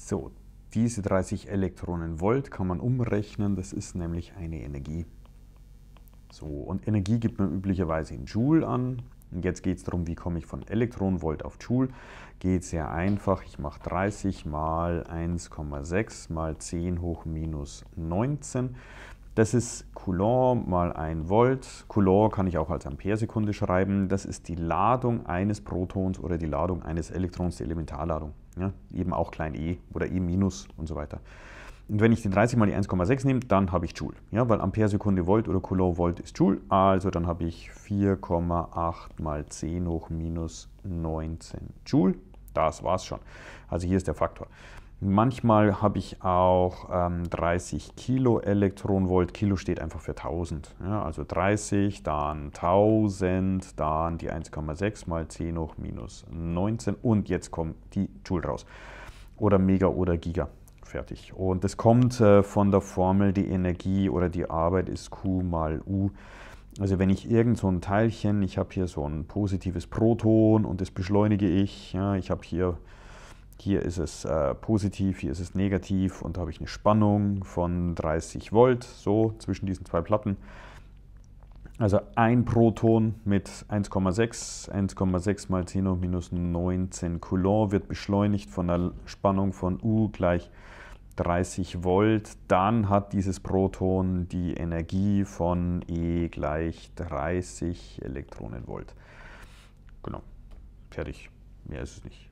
So, diese 30 Elektronenvolt kann man umrechnen, das ist nämlich eine Energie. So, und Energie gibt man üblicherweise in Joule an. Und jetzt geht es darum, wie komme ich von Elektronenvolt auf Joule. Geht sehr einfach, ich mache 30 mal 1,6 mal 10 hoch minus 19. Das ist Coulomb mal ein Volt. Coulomb kann ich auch als Amperesekunde schreiben. Das ist die Ladung eines Protons oder die Ladung eines Elektrons, die Elementarladung. Ja, eben auch klein e oder e- minus und so weiter. Und wenn ich den 30 mal die 1,6 nehme, dann habe ich Joule. Ja, weil Amperesekunde Volt oder Coulomb Volt ist Joule. Also dann habe ich 4,8 mal 10 hoch minus 19 Joule das war's schon. Also hier ist der Faktor. Manchmal habe ich auch ähm, 30 Kilo Elektronenvolt. Kilo steht einfach für 1000. Ja, also 30, dann 1000, dann die 1,6 mal 10 hoch minus 19 und jetzt kommt die Joule raus. Oder Mega oder Giga. Fertig. Und das kommt äh, von der Formel, die Energie oder die Arbeit ist Q mal U. Also wenn ich irgend so ein Teilchen, ich habe hier so ein positives Proton und das beschleunige ich, ja, ich habe hier, hier ist es äh, positiv, hier ist es negativ und da habe ich eine Spannung von 30 Volt, so zwischen diesen zwei Platten. Also ein Proton mit 1,6, 1,6 mal 10 hoch minus 19 Coulomb wird beschleunigt von einer Spannung von U gleich 30 Volt, dann hat dieses Proton die Energie von E gleich 30 Elektronenvolt. Genau, fertig. Mehr ist es nicht.